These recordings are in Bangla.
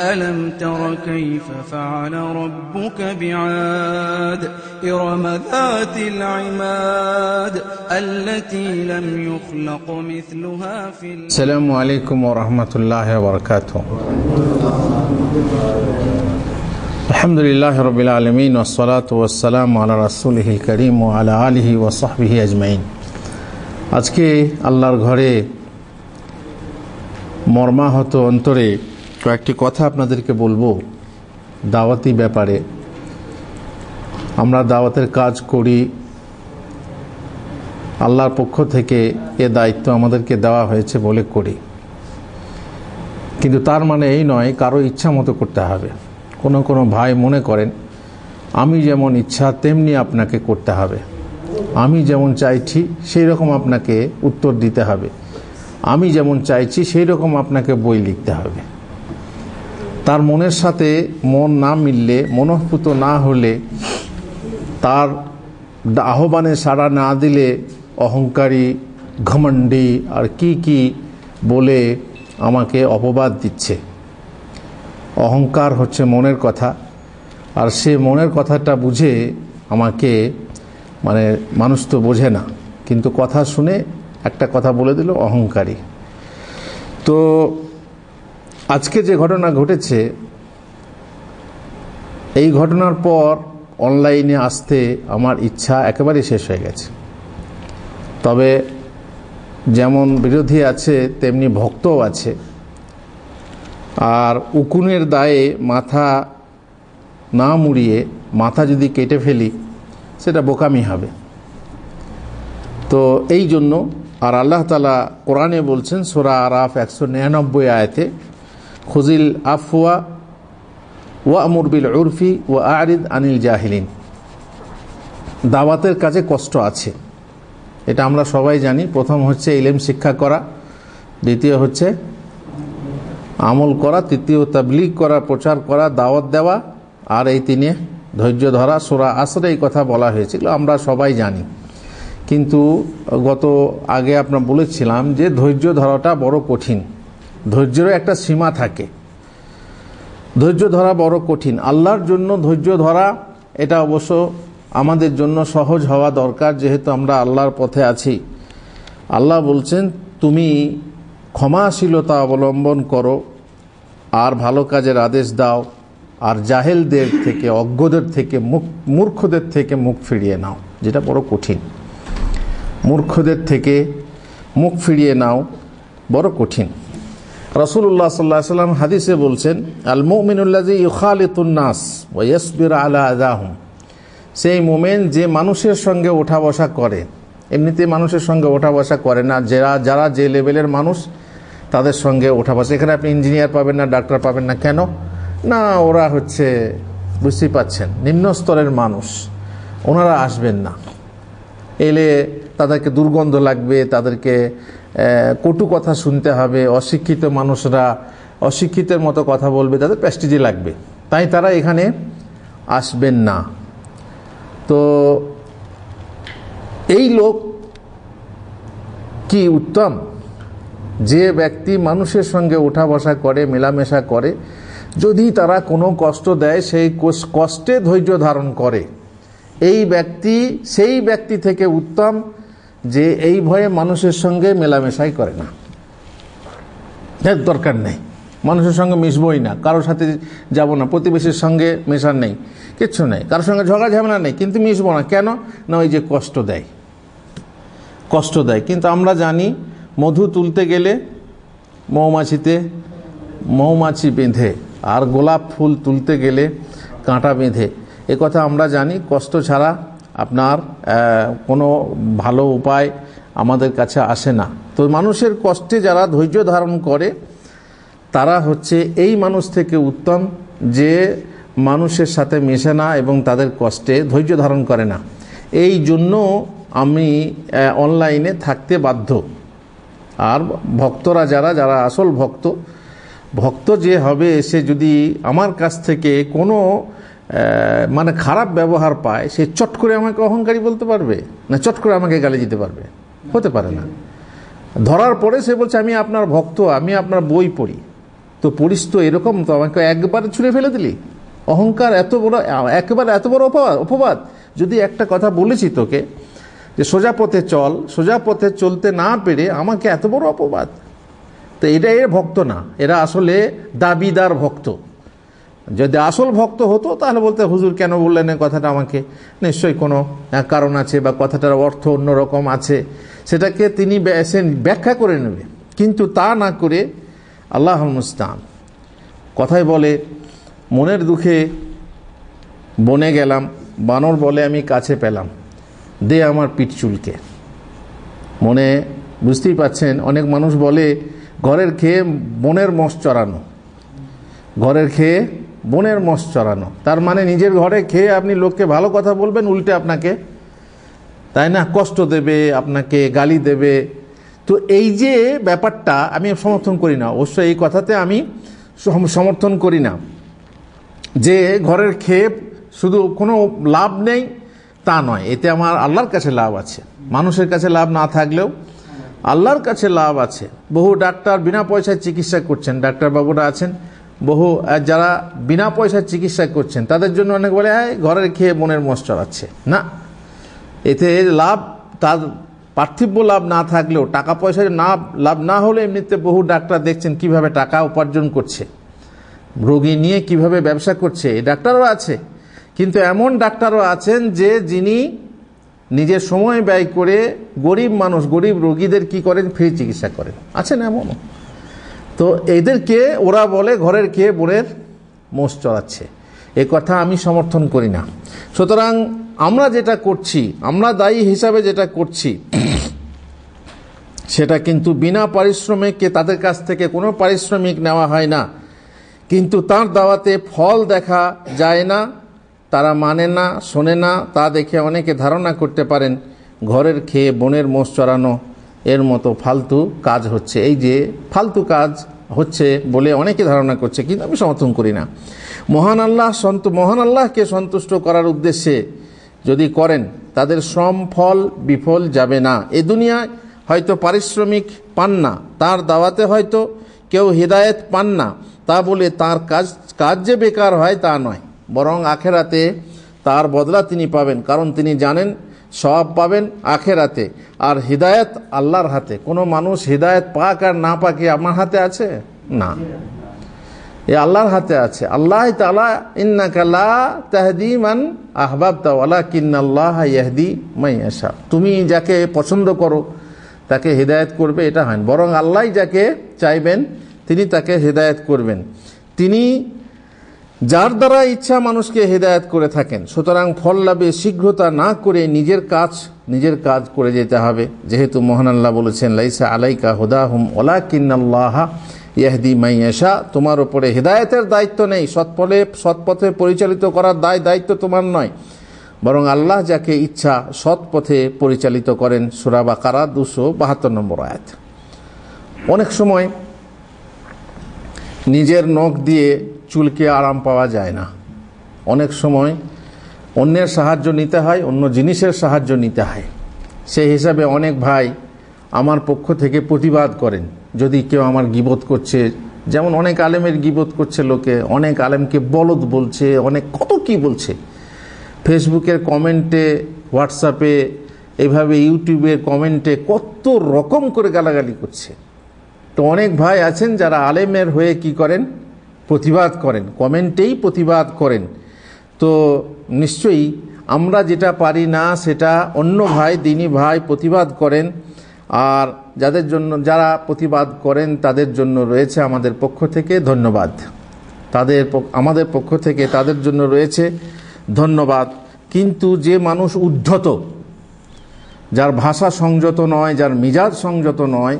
ألم تر كيف فعل ربك بعاد إرم ذات العماد التي لم يخلق مثلها في السلام عليكم ورحمة الله وبركاته الحمد لله رب العالمين والصلاة والسلام على رسوله الكريم وعلى آله وصحبه أجمعين আজকে আল্লাহর ঘরে মর্মাহত অন্তরে কয়েকটি কথা আপনাদেরকে বলবো দাওয়াতি ব্যাপারে আমরা দাওয়াতের কাজ করি আল্লাহর পক্ষ থেকে এ দায়িত্ব আমাদেরকে দেওয়া হয়েছে বলে করি কিন্তু তার মানে এই নয় কারো ইচ্ছা মতো করতে হবে কোনো কোনো ভাই মনে করেন আমি যেমন ইচ্ছা তেমনি আপনাকে করতে হবে আমি যেমন চাইছি সেই রকম আপনাকে উত্তর দিতে হবে আমি যেমন চাইছি সেই রকম আপনাকে বই লিখতে হবে তার মনের সাথে মন না মিললে মনঃপুত না হলে তার আহ্বানে সাড়া না দিলে অহংকারী ঘমণ্ডি আর কি কি বলে আমাকে অপবাদ দিচ্ছে অহংকার হচ্ছে মনের কথা আর সে মনের কথাটা বুঝে আমাকে মানে মানুষ তো বোঝে না কিন্তু কথা শুনে একটা কথা বলে দিল অহংকারী তো আজকে যে ঘটনা ঘটেছে এই ঘটনার পর অনলাইনে আসতে আমার ইচ্ছা একেবারে শেষ হয়ে গেছে তবে যেমন বিরোধী আছে তেমনি ভক্তও আছে আর উকুনের দায়ে মাথা না মুড়িয়ে মাথা যদি কেটে ফেলি সেটা বোকামি হবে তো এই জন্য আর আল্লাহ তালা কোরআনে বলছেন সোরা আরাফ একশো নিরানব্বই আয়তে খুজিল আফওয়া ওয়া মুরবিল বিল উরফি ওয়া আরিদ আনিল জাহিলিন দাওয়াতের কাজে কষ্ট আছে এটা আমরা সবাই জানি প্রথম হচ্ছে ইলেম শিক্ষা করা দ্বিতীয় হচ্ছে আমল করা তৃতীয় তাবলিগ করা প্রচার করা দাওয়াত দেওয়া আর এই তিনে ধৈর্য ধরা সোরা আসরে এই কথা বলা হয়েছিল আমরা সবাই জানি কিন্তু গত আগে আপনার বলেছিলাম যে ধৈর্য ধরাটা বড় কঠিন ধৈর্যেরও একটা সীমা থাকে ধৈর্য ধরা বড় কঠিন আল্লাহর জন্য ধৈর্য ধরা এটা অবশ্য আমাদের জন্য সহজ হওয়া দরকার যেহেতু আমরা আল্লাহর পথে আছি আল্লাহ বলছেন তুমি ক্ষমাশীলতা অবলম্বন করো আর ভালো কাজের আদেশ দাও আর জাহেলদের থেকে অজ্ঞদের থেকে মুখ মূর্খদের থেকে মুখ ফিরিয়ে নাও যেটা বড় কঠিন মূর্খদের থেকে মুখ ফিরিয়ে নাও বড় কঠিন রাসুল্লাহ সাল্লাহ সাল্লাম হাদিসে বলছেন আল মুমিনুল্লাজি ইউখালিতুন্নাস ওয়াসবির আলা আদাহম সেই মোমেন যে মানুষের সঙ্গে ওঠা বসা করে এমনিতে মানুষের সঙ্গে ওঠা বসা করে না যারা যারা যে লেভেলের মানুষ তাদের সঙ্গে ওঠা বসা এখানে আপনি ইঞ্জিনিয়ার পাবেন না ডাক্তার পাবেন না কেন না ওরা হচ্ছে বুঝতেই পাচ্ছেন নিম্নস্তরের মানুষ ওনারা আসবেন না এলে তাদেরকে দুর্গন্ধ লাগবে তাদেরকে কটু কথা শুনতে হবে অশিক্ষিত মানুষরা অশিক্ষিতের মতো কথা বলবে তাদের প্যাস্টিজি লাগবে তাই তারা এখানে আসবেন না তো এই লোক কি উত্তম যে ব্যক্তি মানুষের সঙ্গে ওঠা বসা করে মেলামেশা করে যদি তারা কোনো কষ্ট দেয় সেই কষ্টে ধৈর্য ধারণ করে এই ব্যক্তি সেই ব্যক্তি থেকে উত্তম যে এই ভয়ে মানুষের সঙ্গে মেলামেশাই করে না এর দরকার নেই মানুষের সঙ্গে মিশবই না কারোর সাথে যাব না প্রতিবেশীর সঙ্গে মেশার নেই কিচ্ছু নেই কারোর সঙ্গে ঝগড়া ঝামেলা নেই কিন্তু মিশবো না কেন না ওই যে কষ্ট দেয় কষ্ট দেয় কিন্তু আমরা জানি মধু তুলতে গেলে মৌমাছিতে মৌমাছি বেঁধে আর গোলাপ ফুল তুলতে গেলে কাঁটা বেঁধে এ কথা আমরা জানি কষ্ট ছাড়া আপনার কোনো ভালো উপায় আমাদের কাছে আসে না তো মানুষের কষ্টে যারা ধৈর্য ধারণ করে তারা হচ্ছে এই মানুষ থেকে উত্তম যে মানুষের সাথে মেশে না এবং তাদের কষ্টে ধৈর্য ধারণ করে না এই জন্য আমি অনলাইনে থাকতে বাধ্য আর ভক্তরা যারা যারা আসল ভক্ত ভক্ত যে হবে সে যদি আমার কাছ থেকে কোনো মানে খারাপ ব্যবহার পায় সে চট করে আমাকে অহংকারী বলতে পারবে না চট করে আমাকে গালি দিতে পারবে হতে পারে না ধরার পরে সে বলছে আমি আপনার ভক্ত আমি আপনার বই পড়ি তো পড়িস তো এরকম তো আমাকে একবারে ছুঁড়ে ফেলে দিলি অহংকার এত বড় একেবারে এত বড় অপবাদ অপবাদ যদি একটা কথা বলেছি তোকে যে সোজা পথে চল সোজা পথে চলতে না পেরে আমাকে এত বড় অপবাদ তো এটা এর ভক্ত না এরা আসলে দাবিদার ভক্ত যদি আসল ভক্ত হতো তাহলে বলতে হুজুর কেন বললেন কথাটা আমাকে নিশ্চয়ই কোনো কারণ আছে বা কথাটার অর্থ অন্য রকম আছে সেটাকে তিনি ব্যাখ্যা করে নেবে কিন্তু তা না করে আল্লাহ মুস্তান কথায় বলে মনের দুঃখে বনে গেলাম বানর বলে আমি কাছে পেলাম দে আমার পিঠ চুলকে মনে বুঝতেই পাচ্ছেন অনেক মানুষ বলে ঘরের খেয়ে বনের মশ চড়ানো ঘরের খেয়ে বোনের মস চড়ানো তার মানে নিজের ঘরে খেয়ে আপনি লোককে ভালো কথা বলবেন উল্টে আপনাকে তাই না কষ্ট দেবে আপনাকে গালি দেবে তো এই যে ব্যাপারটা আমি সমর্থন করি না অবশ্যই এই কথাতে আমি সমর্থন করি না যে ঘরের খেয়ে শুধু কোনো লাভ নেই তা নয় এতে আমার আল্লাহর কাছে লাভ আছে মানুষের কাছে লাভ না থাকলেও আল্লাহর কাছে লাভ আছে বহু ডাক্তার বিনা পয়সায় চিকিৎসা করছেন ডাক্তারবাবুরা আছেন বহু যারা বিনা পয়সার চিকিৎসা করছেন তাদের জন্য অনেক বলে হ্যাঁ ঘরের খেয়ে মনের মশ চড়াচ্ছে না এতে লাভ তার পার্থিব্য লাভ না থাকলেও টাকা পয়সা না লাভ না হলে এমনিতে বহু ডাক্তার দেখছেন কিভাবে টাকা উপার্জন করছে রোগী নিয়ে কিভাবে ব্যবসা করছে এই ডাক্তারও আছে কিন্তু এমন ডাক্তারও আছেন যে যিনি নিজের সময় ব্যয় করে গরিব মানুষ গরিব রোগীদের কি করেন ফ্রি চিকিৎসা করেন আছেন এমনও তো এদেরকে ওরা বলে ঘরের কে বোনের মোষ চড়াচ্ছে এ কথা আমি সমর্থন করি না সুতরাং আমরা যেটা করছি আমরা দায়ী হিসাবে যেটা করছি সেটা কিন্তু বিনা পারিশ্রমিককে তাদের কাছ থেকে কোনো পারিশ্রমিক নেওয়া হয় না কিন্তু তার দাওয়াতে ফল দেখা যায় না তারা মানে না শোনে না তা দেখে অনেকে ধারণা করতে পারেন ঘরের খেয়ে বনের মোষ চড়ানো এর মতো ফালতু কাজ হচ্ছে এই যে ফালতু কাজ হচ্ছে বলে অনেকে ধারণা করছে কিন্তু আমি সমর্থন করি না মহান আল্লাহ সন্ত মহান আল্লাহকে সন্তুষ্ট করার উদ্দেশ্যে যদি করেন তাদের শ্রম ফল বিফল যাবে না এ দুনিয়ায় হয়তো পারিশ্রমিক পান না তার দাওয়াতে হয়তো কেউ হৃদায়ত পান না তা বলে তার কাজ কাজ যে বেকার হয় তা নয় বরং আখেরাতে তার বদলা তিনি পাবেন কারণ তিনি জানেন সব পাবেন আখেরাতে আর হৃদায়ত আল্লাহর হাতে কোনো মানুষ হৃদায়ত পাক আর না পাকি আমার হাতে আছে না এ আল্লাহর হাতে আছে আল্লাহ তালা ইন্নাকালা তাহদি মান আহবাব তাওয়ালা কিন্নাল্লাহ ইয়াহদি মাইয়াশা তুমি যাকে পছন্দ করো তাকে হৃদায়ত করবে এটা হয় বরং আল্লাহ যাকে চাইবেন তিনি তাকে হৃদায়ত করবেন তিনি যার দ্বারা ইচ্ছা মানুষকে হেদায়ত করে থাকেন সুতরাং ফল লাভে শীঘ্রতা না করে নিজের কাজ নিজের কাজ করে যেতে হবে যেহেতু মোহন আল্লাহ বলেছেন লাইসা আলাইকা হুদাহুম ওলা কিন্নাল্লাহা ইয়াহদি মাইয়াশা তোমার উপরে হেদায়তের দায়িত্ব নেই সৎপলে সৎপথে পরিচালিত করার দায় দায়িত্ব তোমার নয় বরং আল্লাহ যাকে ইচ্ছা সৎ পথে পরিচালিত করেন সুরাবা কারা দুশো বাহাত্তর নম্বর আয়াত অনেক সময় নিজের নখ দিয়ে চুলকে আরাম পাওয়া যায় না অনেক সময় অন্যের সাহায্য নিতে হয় অন্য জিনিসের সাহায্য নিতে হয় সেই হিসাবে অনেক ভাই আমার পক্ষ থেকে প্রতিবাদ করেন যদি কেউ আমার গিবত করছে যেমন অনেক আলেমের গিবত করছে লোকে অনেক আলেমকে বলদ বলছে অনেক কত কি বলছে ফেসবুকের কমেন্টে হোয়াটসঅ্যাপে এভাবে ইউটিউবের কমেন্টে কত রকম করে গালাগালি করছে তো অনেক ভাই আছেন যারা আলেমের হয়ে কি করেন প্রতিবাদ করেন কমেন্টেই প্রতিবাদ করেন তো নিশ্চয়ই আমরা যেটা পারি না সেটা অন্য ভাই দিনী ভাই প্রতিবাদ করেন আর যাদের জন্য যারা প্রতিবাদ করেন তাদের জন্য রয়েছে আমাদের পক্ষ থেকে ধন্যবাদ তাদের আমাদের পক্ষ থেকে তাদের জন্য রয়েছে ধন্যবাদ কিন্তু যে মানুষ উদ্ধত যার ভাষা সংযত নয় যার মিজাজ সংযত নয়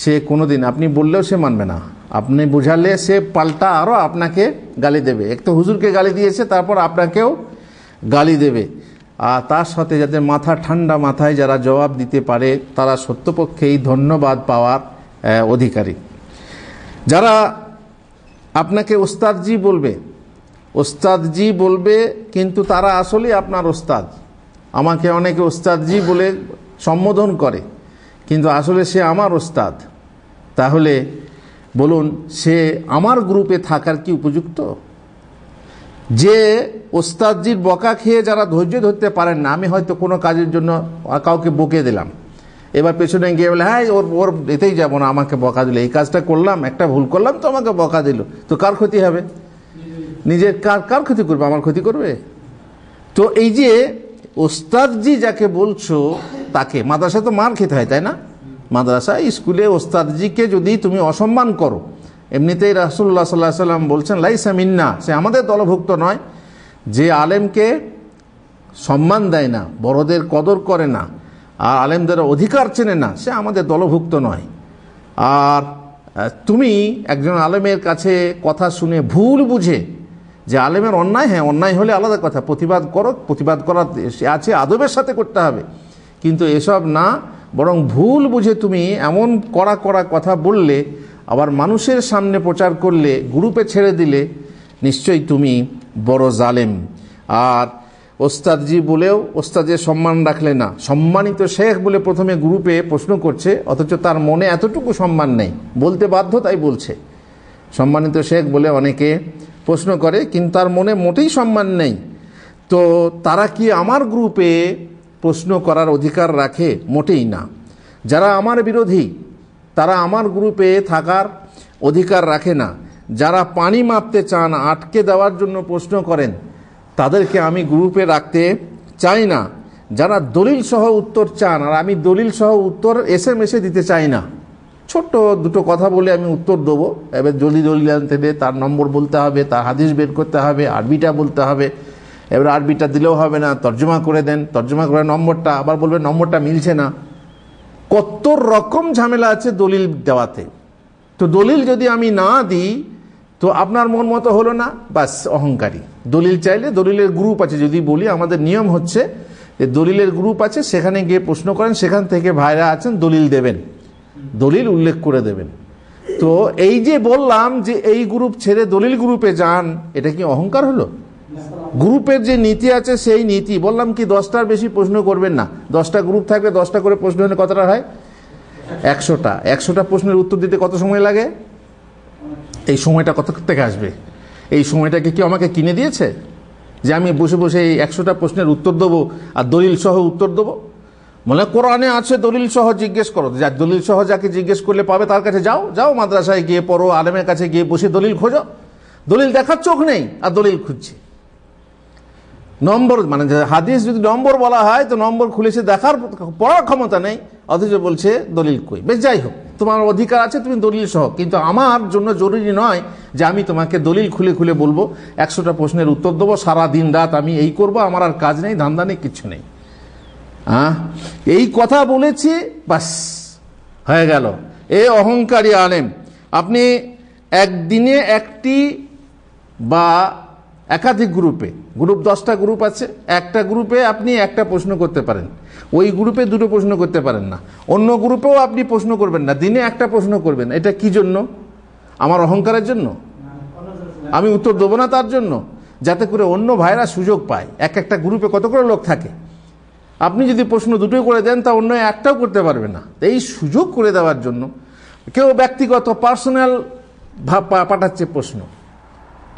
সে কোনোদিন আপনি বললেও সে মানবে না আপনি বুঝালে সে পাল্টা আরও আপনাকে গালি দেবে এক তো হুজুরকে গালি দিয়েছে তারপর আপনাকেও গালি দেবে আর তার সাথে যাদের মাথা ঠান্ডা মাথায় যারা জবাব দিতে পারে তারা সত্যপক্ষেই ধন্যবাদ পাওয়ার অধিকারী যারা আপনাকে ওস্তাদজি বলবে ওস্তাদজি বলবে কিন্তু তারা আসলেই আপনার ওস্তাদ আমাকে অনেকে ওস্তাদজি বলে সম্বোধন করে কিন্তু আসলে সে আমার ওস্তাদ তাহলে বলুন সে আমার গ্রুপে থাকার কি উপযুক্ত যে ওস্তাদজির বকা খেয়ে যারা ধৈর্য ধরতে পারেন না আমি হয়তো কোনো কাজের জন্য কাউকে বকে দিলাম এবার পেছনে গিয়ে বলে হ্যাঁ ওর ওর এতেই যাবো না আমাকে বকা দিল এই কাজটা করলাম একটা ভুল করলাম তো আমাকে বকা দিল তো কার ক্ষতি হবে নিজের কার কার ক্ষতি করবে আমার ক্ষতি করবে তো এই যে ওস্তাদজি যাকে বলছো তাকে মাদাসা তো মার খেতে হয় তাই না মাদ্রাসা স্কুলে ওস্তাদজিকে যদি তুমি অসম্মান করো এমনিতেই রাসুল্লাহ সাল্লাহ সাল্লাম বলছেন লাইসা মিন্না সে আমাদের দলভুক্ত নয় যে আলেমকে সম্মান দেয় না বড়দের কদর করে না আর আলেমদের অধিকার চেনে না সে আমাদের দলভুক্ত নয় আর তুমি একজন আলেমের কাছে কথা শুনে ভুল বুঝে যে আলেমের অন্যায় হ্যাঁ অন্যায় হলে আলাদা কথা প্রতিবাদ করো প্রতিবাদ করার আছে আদবের সাথে করতে হবে কিন্তু এসব না বরং ভুল বুঝে তুমি এমন করা করা কথা বললে আবার মানুষের সামনে প্রচার করলে গ্রুপে ছেড়ে দিলে নিশ্চয়ই তুমি বড় জালেম আর ওস্তাদজি বলেও ওস্তাদের সম্মান রাখলে না সম্মানিত শেখ বলে প্রথমে গ্রুপে প্রশ্ন করছে অথচ তার মনে এতটুকু সম্মান নেই বলতে বাধ্য তাই বলছে সম্মানিত শেখ বলে অনেকে প্রশ্ন করে কিন্তু তার মনে মোটেই সম্মান নেই তো তারা কি আমার গ্রুপে প্রশ্ন করার অধিকার রাখে মোটেই না যারা আমার বিরোধী তারা আমার গ্রুপে থাকার অধিকার রাখে না যারা পানি মাপতে চান আটকে দেওয়ার জন্য প্রশ্ন করেন তাদেরকে আমি গ্রুপে রাখতে চাই না যারা দলিল সহ উত্তর চান আর আমি দলিল সহ উত্তর এসে মেসে দিতে চাই না ছোট্ট দুটো কথা বলে আমি উত্তর দেবো এবার জলি দলিল আনতে তার নম্বর বলতে হবে তার হাদিস বের করতে হবে আরবিটা বলতে হবে এবার আরবিটা দিলেও হবে না তর্জমা করে দেন তর্জমা করে নম্বরটা আবার বলবে নম্বরটা মিলছে না কত রকম ঝামেলা আছে দলিল দেওয়াতে তো দলিল যদি আমি না দিই তো আপনার মন মতো হলো না বাস অহংকারী দলিল চাইলে দলিলের গ্রুপ আছে যদি বলি আমাদের নিয়ম হচ্ছে যে দলিলের গ্রুপ আছে সেখানে গিয়ে প্রশ্ন করেন সেখান থেকে ভাইরা আছেন দলিল দেবেন দলিল উল্লেখ করে দেবেন তো এই যে বললাম যে এই গ্রুপ ছেড়ে দলিল গ্রুপে যান এটা কি অহংকার হলো গ্রুপের যে নীতি আছে সেই নীতি বললাম কি দশটার বেশি প্রশ্ন করবেন না দশটা গ্রুপ থাকবে দশটা করে প্রশ্ন হলে কতটা হয় একশোটা একশোটা প্রশ্নের উত্তর দিতে কত সময় লাগে এই সময়টা কত থেকে আসবে এই সময়টাকে কি আমাকে কিনে দিয়েছে যে আমি বসে বসে এই একশোটা প্রশ্নের উত্তর দেবো আর দলিল সহ উত্তর দেবো মানে কোরআনে আছে দলিল সহ জিজ্ঞেস করো যা দলিল সহ যাকে জিজ্ঞেস করলে পাবে তার কাছে যাও যাও মাদ্রাসায় গিয়ে পড়ো আলেমের কাছে গিয়ে বসে দলিল খোঁজো দলিল দেখার চোখ নেই আর দলিল খুঁজছে নম্বর মানে হাদিস যদি নম্বর বলা হয় তো নম্বর খুলে সে দেখার পড়ার ক্ষমতা নেই অথচ বলছে দলিল কই বেশ যাই হোক তোমার অধিকার আছে তুমি দলিল সহ কিন্তু আমার জন্য জরুরি নয় যে আমি তোমাকে দলিল খুলে খুলে বলবো একশোটা প্রশ্নের উত্তর দেবো সারা দিন রাত আমি এই করব আমার আর কাজ নেই ধান্দা নেই কিচ্ছু নেই হ্যাঁ এই কথা বলেছি বাস হয়ে গেল এ অহংকারী আলেম আপনি একদিনে একটি বা একাধিক গ্রুপে গ্রুপ দশটা গ্রুপ আছে একটা গ্রুপে আপনি একটা প্রশ্ন করতে পারেন ওই গ্রুপে দুটো প্রশ্ন করতে পারেন না অন্য গ্রুপেও আপনি প্রশ্ন করবেন না দিনে একটা প্রশ্ন করবেন এটা কি জন্য আমার অহংকারের জন্য আমি উত্তর দেবো না তার জন্য যাতে করে অন্য ভাইরা সুযোগ পায় এক একটা গ্রুপে কত করে লোক থাকে আপনি যদি প্রশ্ন দুটোই করে দেন তা অন্য একটাও করতে পারবে না এই সুযোগ করে দেওয়ার জন্য কেউ ব্যক্তিগত পার্সোনাল পাঠাচ্ছে প্রশ্ন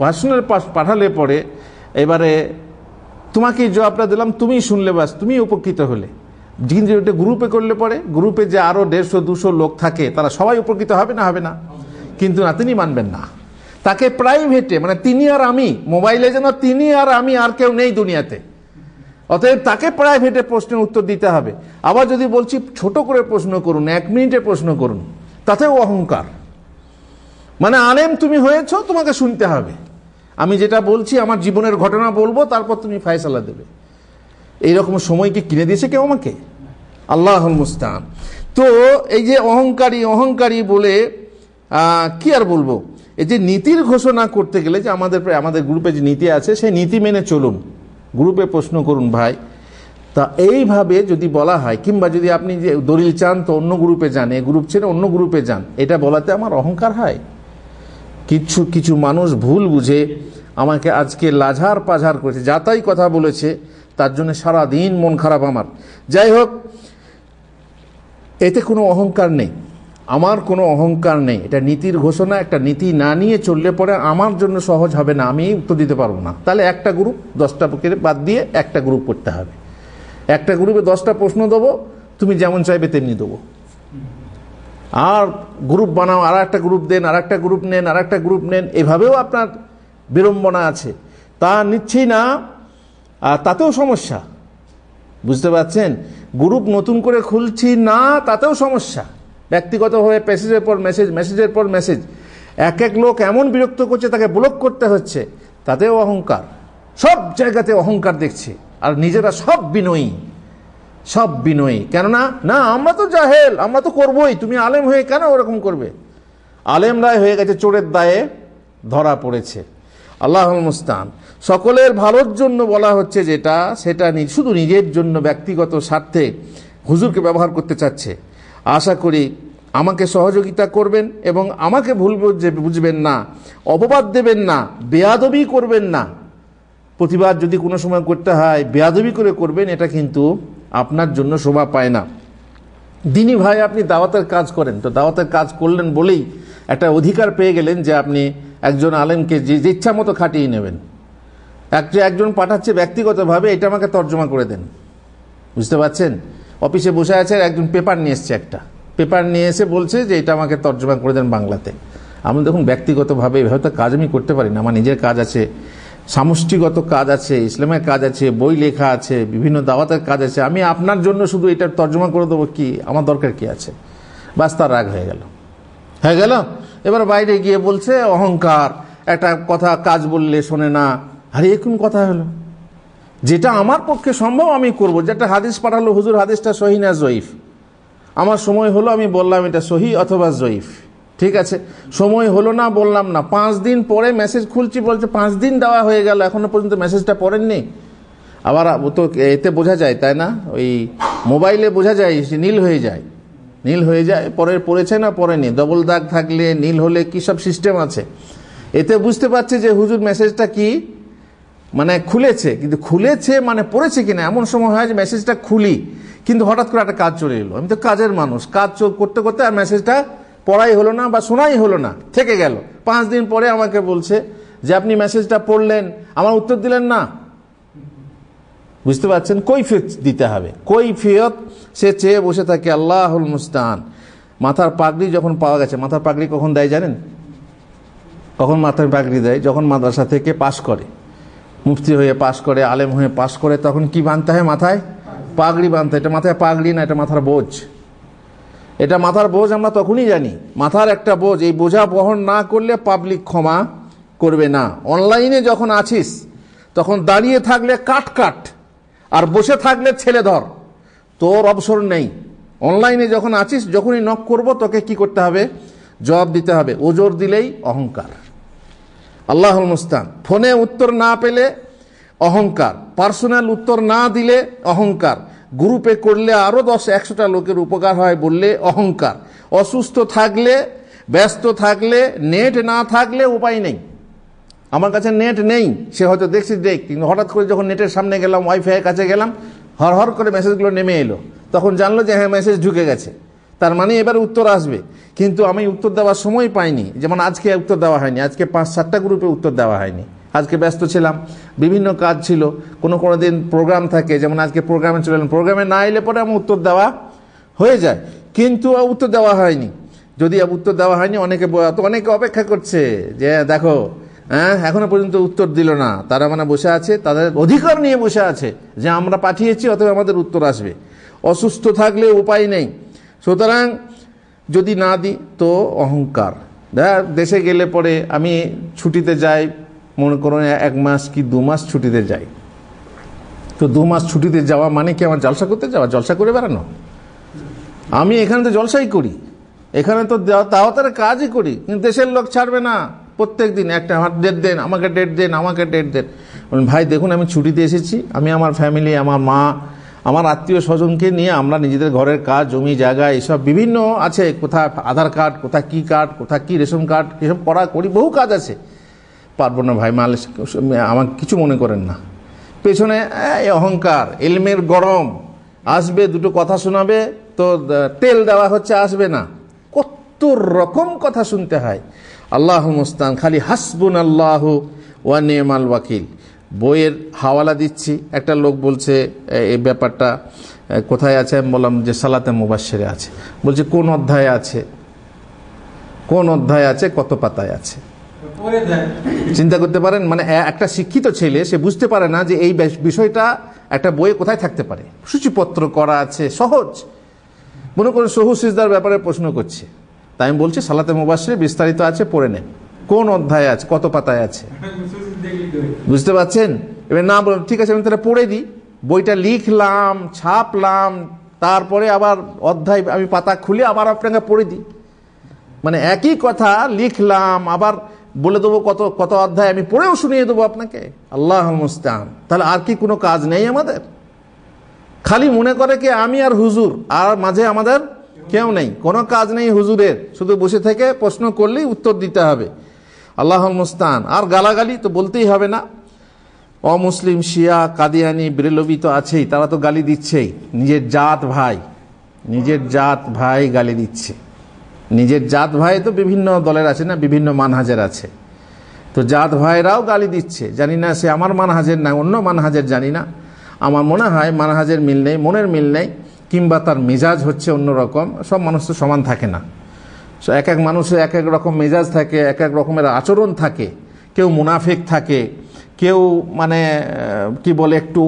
পার্সোনাল পাঠালে পরে এবারে তোমাকে জবাবটা দিলাম তুমি শুনলে বাস তুমি উপকৃত হলে কিন্তু ওটা গ্রুপে করলে পরে গ্রুপে যে আরও দেড়শো দুশো লোক থাকে তারা সবাই উপকৃত হবে না হবে না কিন্তু না তিনি মানবেন না তাকে প্রাইভেটে মানে তিনি আর আমি মোবাইলে যেন তিনি আর আমি আর কেউ নেই দুনিয়াতে অতএব তাকে প্রাইভেটে প্রশ্নের উত্তর দিতে হবে আবার যদি বলছি ছোট করে প্রশ্ন করুন এক মিনিটে প্রশ্ন করুন তাতেও অহংকার মানে আলেম তুমি হয়েছ তোমাকে শুনতে হবে আমি যেটা বলছি আমার জীবনের ঘটনা বলবো তারপর তুমি ফায়সালা দেবে এইরকম সময়কে কিনে দিয়েছে কেউ আমাকে আল্লাহ মুস্তান তো এই যে অহংকারী অহংকারী বলে কি আর বলবো এই যে নীতির ঘোষণা করতে গেলে যে আমাদের আমাদের গ্রুপে যে নীতি আছে সেই নীতি মেনে চলুন গ্রুপে প্রশ্ন করুন ভাই তা এইভাবে যদি বলা হয় কিংবা যদি আপনি যে দলিল চান তো অন্য গ্রুপে যান এ গ্রুপ ছেড়ে অন্য গ্রুপে যান এটা বলাতে আমার অহংকার হয় কিছু কিছু মানুষ ভুল বুঝে আমাকে আজকে লাঝার পাঝার করেছে যাতাই কথা বলেছে তার জন্য সারা দিন মন খারাপ আমার যাই হোক এতে কোনো অহংকার নেই আমার কোনো অহংকার নেই এটা নীতির ঘোষণা একটা নীতি না নিয়ে চললে পরে আমার জন্য সহজ হবে না আমি উত্তর দিতে পারবো না তাহলে একটা গ্রুপ দশটা বাদ দিয়ে একটা গ্রুপ করতে হবে একটা গ্রুপে দশটা প্রশ্ন দেবো তুমি যেমন চাইবে তেমনি দেবো আর গ্রুপ বানাও আর একটা গ্রুপ দেন আর একটা গ্রুপ নেন আর একটা গ্রুপ নেন এভাবেও আপনার বিড়ম্বনা আছে তা নিচ্ছি না আর তাতেও সমস্যা বুঝতে পারছেন গ্রুপ নতুন করে খুলছি না তাতেও সমস্যা ব্যক্তিগতভাবে মেসেজের পর মেসেজ মেসেজের পর মেসেজ এক এক লোক এমন বিরক্ত করছে তাকে ব্লক করতে হচ্ছে তাতেও অহংকার সব জায়গাতে অহংকার দেখছে আর নিজেরা সব বিনয়ী সব বিনয়ী কেননা না আমরা তো জাহেল আমরা তো করবোই তুমি আলেম হয়ে কেন ওরকম করবে আলেম রায় হয়ে গেছে চোরের দায়ে ধরা পড়েছে আল্লাহ মুস্তান সকলের ভালোর জন্য বলা হচ্ছে যেটা সেটা শুধু নিজের জন্য ব্যক্তিগত স্বার্থে হুজুরকে ব্যবহার করতে চাচ্ছে আশা করি আমাকে সহযোগিতা করবেন এবং আমাকে ভুল বুঝবেন না অপবাদ দেবেন না বেয়াদবি করবেন না প্রতিবাদ যদি কোনো সময় করতে হয় বেয়াদবি করে করবেন এটা কিন্তু আপনার জন্য শোভা পায় না দিনই ভাই আপনি দাওয়াতের কাজ করেন তো দাওয়াতের কাজ করলেন বলেই একটা অধিকার পেয়ে গেলেন যে আপনি একজন আলেমকে যে যে ইচ্ছা মতো খাটিয়ে নেবেন একটা একজন পাঠাচ্ছে ব্যক্তিগতভাবে এটা আমাকে তর্জমা করে দেন বুঝতে পারছেন অফিসে বসে আছে একজন পেপার নিয়ে এসছে একটা পেপার নিয়ে এসে বলছে যে এটা আমাকে তর্জমা করে দেন বাংলাতে আমি দেখুন ব্যক্তিগতভাবে এভাবে তো কাজ আমি করতে পারি না আমার নিজের কাজ আছে সামষ্টিগত কাজ আছে ইসলামের কাজ আছে বই লেখা আছে বিভিন্ন দাওয়াতের কাজ আছে আমি আপনার জন্য শুধু এটার তর্জমা করে দেবো কি আমার দরকার কি আছে বাস তার রাগ হয়ে গেল হয়ে গেল এবার বাইরে গিয়ে বলছে অহংকার একটা কথা কাজ বললে শোনে না আরে এখন কথা হলো যেটা আমার পক্ষে সম্ভব আমি করব যেটা হাদিস পাঠালো হুজুর হাদিসটা সহি না জয়ীফ আমার সময় হলো আমি বললাম এটা সহি অথবা জয়ীফ ঠিক আছে সময় হলো না বললাম না পাঁচ দিন পরে মেসেজ খুলছি বলছে পাঁচ দিন দেওয়া হয়ে গেল এখনো পর্যন্ত মেসেজটা পড়েননি আবার তো এতে বোঝা যায় তাই না ওই মোবাইলে বোঝা যায় নীল হয়ে যায় নীল হয়ে যায় পরে পড়েছে না পড়েনি ডবল দাগ থাকলে নীল হলে কী সব সিস্টেম আছে এতে বুঝতে পারছে যে হুজুর মেসেজটা কি মানে খুলেছে কিন্তু খুলেছে মানে পড়েছে কিনা এমন সময় হয় যে মেসেজটা খুলি কিন্তু হঠাৎ করে একটা কাজ চলে এলো আমি তো কাজের মানুষ কাজ করতে করতে আর মেসেজটা পড়াই হলো না বা শোনাই হলো না থেকে গেল পাঁচ দিন পরে আমাকে বলছে যে আপনি মেসেজটা পড়লেন আমার উত্তর দিলেন না বুঝতে পারছেন কৈফিয়ত দিতে হবে কৈফিয়ত সে চেয়ে বসে থাকে আল্লাহুল মুস্তান মাথার পাগড়ি যখন পাওয়া গেছে মাথার পাগড়ি কখন দেয় জানেন কখন মাথার পাগড়ি দেয় যখন মাদ্রাসা থেকে পাশ করে মুফতি হয়ে পাশ করে আলেম হয়ে পাশ করে তখন কি বাঁধতে হয় মাথায় পাগড়ি বাঁধতে এটা মাথায় পাগড়ি না এটা মাথার বোঝ এটা মাথার বোঝ আমরা তখনই জানি মাথার একটা বোঝ এই বোঝা বহন না করলে পাবলিক ক্ষমা করবে না অনলাইনে যখন আছিস তখন দাঁড়িয়ে থাকলে কাট কাট আর বসে থাকলে ছেলে ধর তোর অবসর নেই অনলাইনে যখন আছিস যখনই নক করব তোকে কি করতে হবে জবাব দিতে হবে ওজোর দিলেই অহংকার আল্লাহ মুস্তান ফোনে উত্তর না পেলে অহংকার পার্সোনাল উত্তর না দিলে অহংকার গ্রুপে করলে আরও দশ একশোটা লোকের উপকার হয় বললে অহংকার অসুস্থ থাকলে ব্যস্ত থাকলে নেট না থাকলে উপায় নেই আমার কাছে নেট নেই সে হয়তো দেখছি দেখ কিন্তু হঠাৎ করে যখন নেটের সামনে গেলাম ওয়াইফাইয়ের কাছে গেলাম হর করে মেসেজগুলো নেমে এলো তখন জানলো যে হ্যাঁ মেসেজ ঢুকে গেছে তার মানে এবার উত্তর আসবে কিন্তু আমি উত্তর দেওয়ার সময় পাইনি যেমন আজকে উত্তর দেওয়া হয়নি আজকে পাঁচ সাতটা গ্রুপে উত্তর দেওয়া হয়নি আজকে ব্যস্ত ছিলাম বিভিন্ন কাজ ছিল কোনো কোনো দিন প্রোগ্রাম থাকে যেমন আজকে প্রোগ্রামে চলে এলাম প্রোগ্রামে না এলে পরে আমার উত্তর দেওয়া হয়ে যায় কিন্তু উত্তর দেওয়া হয়নি যদি উত্তর দেওয়া হয়নি অনেকে তো অনেকে অপেক্ষা করছে যে দেখো হ্যাঁ এখনো পর্যন্ত উত্তর দিল না তারা মানে বসে আছে তাদের অধিকার নিয়ে বসে আছে যে আমরা পাঠিয়েছি অথবা আমাদের উত্তর আসবে অসুস্থ থাকলে উপায় নেই সুতরাং যদি না দিই তো অহংকার দেশে গেলে পরে আমি ছুটিতে যাই মনে করুন এক মাস কি দু মাস ছুটিতে যাই তো দু মাস ছুটিতে যাওয়া মানে কি আমার জলসা করতে যাওয়া জলসা করে বেড়ানো আমি এখানে তো জলসাই করি এখানে তো তাও তার কাজই করি কিন্তু দেশের লোক ছাড়বে না প্রত্যেক দিন একটা আমার ডেট দেন আমাকে ডেট দেন আমাকে ডেট দেন ভাই দেখুন আমি ছুটিতে এসেছি আমি আমার ফ্যামিলি আমার মা আমার আত্মীয় স্বজনকে নিয়ে আমরা নিজেদের ঘরের কাজ জমি জায়গা এসব বিভিন্ন আছে কোথায় আধার কার্ড কোথায় কি কার্ড কোথায় কি রেশন কার্ড এসব করা করি বহু কাজ আছে পারবো না ভাই মাল আমাকে কিছু মনে করেন না পেছনে অহংকার এলমের গরম আসবে দুটো কথা শোনাবে তো তেল দেওয়া হচ্ছে আসবে না কত রকম কথা শুনতে হয় আল্লাহ মুস্তান খালি হাসবুন আল্লাহ ওয়ান এমাল ওয়াকিল বইয়ের হাওয়ালা দিচ্ছি একটা লোক বলছে এই ব্যাপারটা কোথায় আছে আমি বললাম যে সালাতে মুবাসেরে আছে বলছে কোন অধ্যায় আছে কোন অধ্যায় আছে কত পাতায় আছে চিন্তা করতে পারেন মানে একটা শিক্ষিত ছেলে সে বুঝতে পারে না যে এই বিষয়টা একটা বইয়ে কোথায় থাকতে পারে সূচিপত্র করা আছে সহজ মনে করেন সহু সিজদার ব্যাপারে প্রশ্ন করছে তাই আমি বলছি সালাতে মুবাসরে বিস্তারিত আছে পড়ে নেন কোন অধ্যায় আছে কত পাতায় আছে বুঝতে পারছেন এবার না বলুন ঠিক আছে আমি তাহলে পড়ে দিই বইটা লিখলাম ছাপলাম তারপরে আবার অধ্যায় আমি পাতা খুলে আবার আপনাকে পড়ে দিই মানে একই কথা লিখলাম আবার বলে দেবো কত কত অধ্যায় আমি পড়েও শুনিয়ে দেবো আপনাকে আল্লাহ মুস্তান তাহলে আর কি কোনো কাজ নেই আমাদের খালি মনে করে কি আমি আর হুজুর আর মাঝে আমাদের কেউ নেই কোনো কাজ নেই হুজুরের শুধু বসে থেকে প্রশ্ন করলেই উত্তর দিতে হবে আল্লাহ মুস্তান আর গালাগালি তো বলতেই হবে না অমুসলিম শিয়া কাদিয়ানি বেরেলবি তো আছেই তারা তো গালি দিচ্ছেই নিজের জাত ভাই নিজের জাত ভাই গালি দিচ্ছে নিজের জাত ভাই তো বিভিন্ন দলের আছে না বিভিন্ন মানহাজের আছে তো জাত ভাইরাও গালি দিচ্ছে জানি না সে আমার মানহাজের না অন্য মানহাজের জানি না আমার মনে হয় মানহাজের মিল নেই মনের মিল নেই কিংবা তার মেজাজ হচ্ছে অন্যরকম সব মানুষ তো সমান থাকে না সো এক এক মানুষের এক এক রকম মেজাজ থাকে এক এক রকমের আচরণ থাকে কেউ মুনাফিক থাকে কেউ মানে কি বলে একটু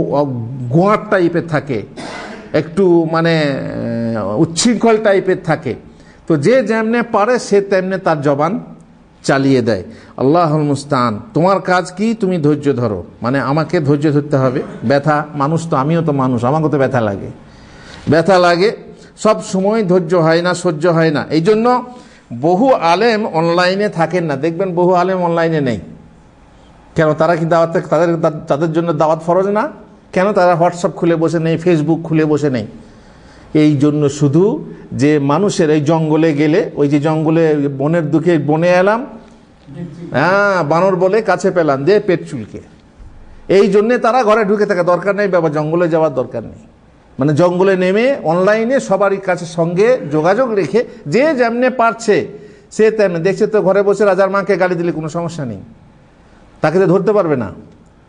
গোয়ার টাইপের থাকে একটু মানে উচ্ছৃঙ্খল টাইপের থাকে তো যে যেমনে পারে সে তেমনে তার জবান চালিয়ে দেয় আল্লাহ মুস্তান তোমার কাজ কি তুমি ধৈর্য ধরো মানে আমাকে ধৈর্য ধরতে হবে ব্যথা মানুষ তো আমিও তো মানুষ আমাকে তো ব্যথা লাগে ব্যথা লাগে সব সময় ধৈর্য হয় না সহ্য হয় না এই জন্য বহু আলেম অনলাইনে থাকেন না দেখবেন বহু আলেম অনলাইনে নেই কেন তারা কি দাওয়াত তাদের তাদের জন্য দাওয়াত ফরজ না কেন তারা হোয়াটসঅ্যাপ খুলে বসে নেই ফেসবুক খুলে বসে নেই এই জন্য শুধু যে মানুষের এই জঙ্গলে গেলে ওই যে জঙ্গলে বনের দুঃখে বনে এলাম হ্যাঁ বানর বলে কাছে পেলাম দিয়ে পেট চুলকে এই জন্যে তারা ঘরে ঢুকে থাকা দরকার নেই বাবা জঙ্গলে যাওয়ার দরকার নেই মানে জঙ্গলে নেমে অনলাইনে সবারই কাছে সঙ্গে যোগাযোগ রেখে যে যেমনে পারছে সে তেমনি দেখছে তো ঘরে বসে রাজার মাকে গালি দিলে কোনো সমস্যা নেই তাকে তো ধরতে পারবে না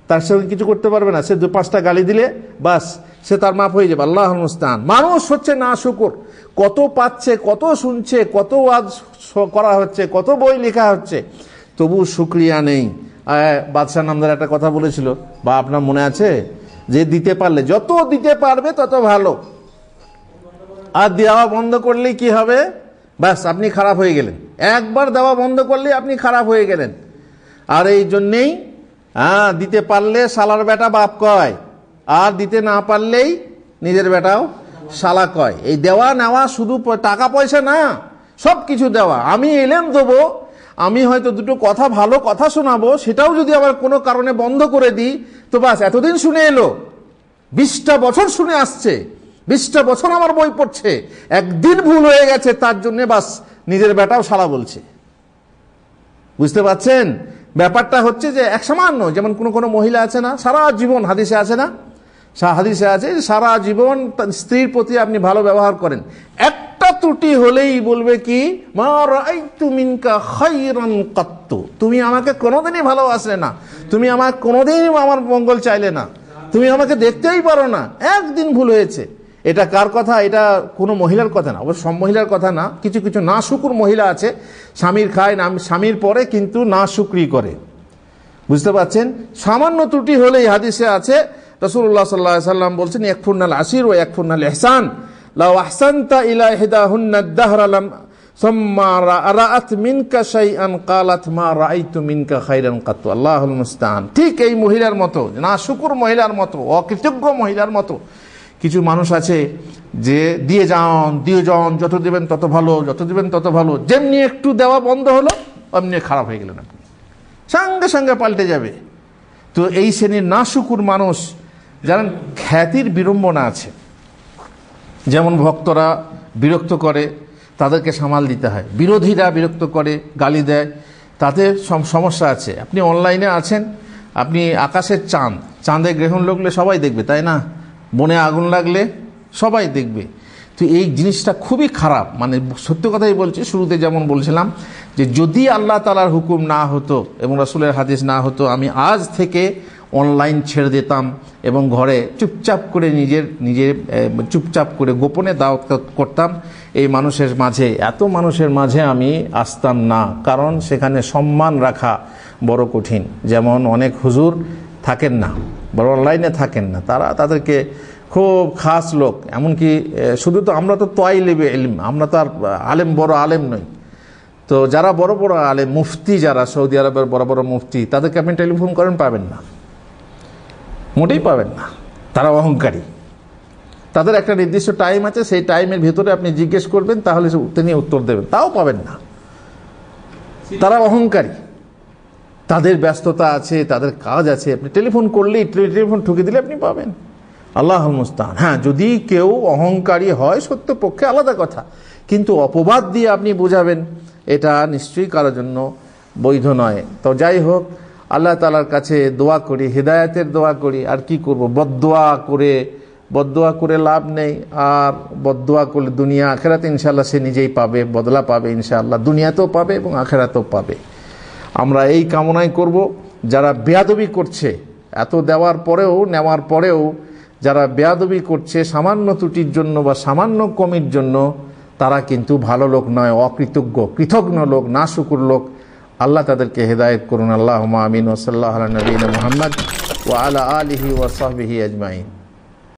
তার সঙ্গে কিছু করতে পারবে না সে দু পাঁচটা গালি দিলে বাস সে তার মাফ হয়ে যাবে আল্লাহ মুস্তান মানুষ হচ্ছে না শুকুর কত পাচ্ছে কত শুনছে কত আজ করা হচ্ছে কত বই লেখা হচ্ছে তবু শুক্রিয়া নেই বাদশাহ নামদার একটা কথা বলেছিল বা আপনার মনে আছে যে দিতে পারলে যত দিতে পারবে তত ভালো আর দেওয়া বন্ধ করলে কি হবে ব্যাস আপনি খারাপ হয়ে গেলেন একবার দেওয়া বন্ধ করলে আপনি খারাপ হয়ে গেলেন আর এই জন্যেই হ্যাঁ দিতে পারলে সালার বেটা বাপ কয় আর দিতে না পারলেই নিজের বেটাও সালা কয় এই দেওয়া নেওয়া শুধু টাকা পয়সা না সব কিছু দেওয়া আমি এলেন দেবো আমি হয়তো দুটো কথা ভালো কথা শোনাবো সেটাও যদি আবার কোনো কারণে বন্ধ করে দিই তো বাস এতদিন শুনে এলো বিশটা বছর শুনে আসছে বিশটা বছর আমার বই পড়ছে একদিন ভুল হয়ে গেছে তার জন্যে বাস নিজের বেটাও সালা বলছে বুঝতে পারছেন ব্যাপারটা হচ্ছে যে এক সামান্য যেমন কোনো কোনো মহিলা আছে না সারা জীবন হাদিসে আছে না হাদিসে আছে সারা জীবন স্ত্রীর প্রতি আপনি ভালো ব্যবহার করেন একটা ত্রুটি হলেই বলবে কি তুমি আমাকে কোনোদিনই ভালোবাসলে না তুমি আমার কোনোদিন আমার মঙ্গল চাইলে না তুমি আমাকে দেখতেই পারো না একদিন ভুল হয়েছে এটা কার কথা এটা কোনো মহিলার কথা না অবশ্য সব মহিলার কথা না কিছু কিছু না শুকুর মহিলা আছে স্বামীর খায় না স্বামীর পরে কিন্তু না শুক্রি করে বুঝতে পারছেন সামান্য ত্রুটি হলেই হাদিসে আছে রসুল্লাহ সাল্লাহ সাল্লাম বলছেন এক ফুরনাল আসির ও এক ফুরনাল এহসান ইলা হেদা ঠিক এই মহিলার মতো না শুকুর মহিলার মতো অকৃতজ্ঞ মহিলার মতো কিছু মানুষ আছে যে দিয়ে যান দিয়ে যান যত দেবেন তত ভালো যত দেবেন তত ভালো যেমনি একটু দেওয়া বন্ধ হলো অমনি খারাপ হয়ে গেলেন আপনি সঙ্গে সঙ্গে পাল্টে যাবে তো এই শ্রেণীর না শুকুর মানুষ যারা খ্যাতির বিড়ম্বনা আছে যেমন ভক্তরা বিরক্ত করে তাদেরকে সামাল দিতে হয় বিরোধীরা বিরক্ত করে গালি দেয় তাতে সমস্যা আছে আপনি অনলাইনে আছেন আপনি আকাশের চাঁদ চাঁদে গ্রহণ লোকলে সবাই দেখবে তাই না বনে আগুন লাগলে সবাই দেখবে তো এই জিনিসটা খুবই খারাপ মানে সত্য কথাই বলছি শুরুতে যেমন বলছিলাম যে যদি আল্লাহ তালার হুকুম না হতো এবং রাসুলের হাদিস না হতো আমি আজ থেকে অনলাইন ছেড়ে দিতাম এবং ঘরে চুপচাপ করে নিজের নিজের চুপচাপ করে গোপনে দাওয়াত করতাম এই মানুষের মাঝে এত মানুষের মাঝে আমি আসতাম না কারণ সেখানে সম্মান রাখা বড় কঠিন যেমন অনেক হুজুর থাকেন না বড় অনলাইনে থাকেন না তারা তাদেরকে খুব খাস লোক এমনকি শুধু তো আমরা তো তোয়াই লেবে এলিম আমরা তো আর আলেম বড় আলেম নই তো যারা বড় বড় আলেম মুফতি যারা সৌদি আরবের বড় বড় মুফতি তাদেরকে আপনি টেলিফোন করেন পাবেন না মোটেই পাবেন না তারা অহংকারী তাদের একটা নির্দিষ্ট টাইম আছে সেই টাইমের ভিতরে আপনি জিজ্ঞেস করবেন তাহলে তিনি উত্তর দেবেন তাও পাবেন না তারা অহংকারী তাদের ব্যস্ততা আছে তাদের কাজ আছে আপনি টেলিফোন করলেই টেলিফোন ঠুকে দিলে আপনি পাবেন আল্লাহ মুস্তান হ্যাঁ যদি কেউ অহংকারী হয় সত্য পক্ষে আলাদা কথা কিন্তু অপবাদ দিয়ে আপনি বোঝাবেন এটা নিশ্চয়ই কারোর জন্য বৈধ নয় তো যাই হোক আল্লাহ তালার কাছে দোয়া করি হৃদায়তের দোয়া করি আর কি করব বদোয়া করে বদোয়া করে লাভ নেই আর বদোয়া করলে দুনিয়া আখেরাতে ইনশাল্লাহ সে নিজেই পাবে বদলা পাবে ইনশাআল্লাহ দুনিয়াতেও পাবে এবং আখেরাতেও পাবে আমরা এই কামনাই করব যারা বেয়াদবি করছে এত দেওয়ার পরেও নেওয়ার পরেও যারা বেয়াদবি করছে সামান্য ত্রুটির জন্য বা সামান্য কমির জন্য তারা কিন্তু ভালো লোক নয় অকৃতজ্ঞ কৃতজ্ঞ লোক না শুকুর লোক আল্লাহ তাদেরকে হেদায়ত করুন আল্লাহ আমিন ওসল্লাহ নবীন মোহাম্মদ ও আলা আলহি ওয়াসবিহি আজমাইন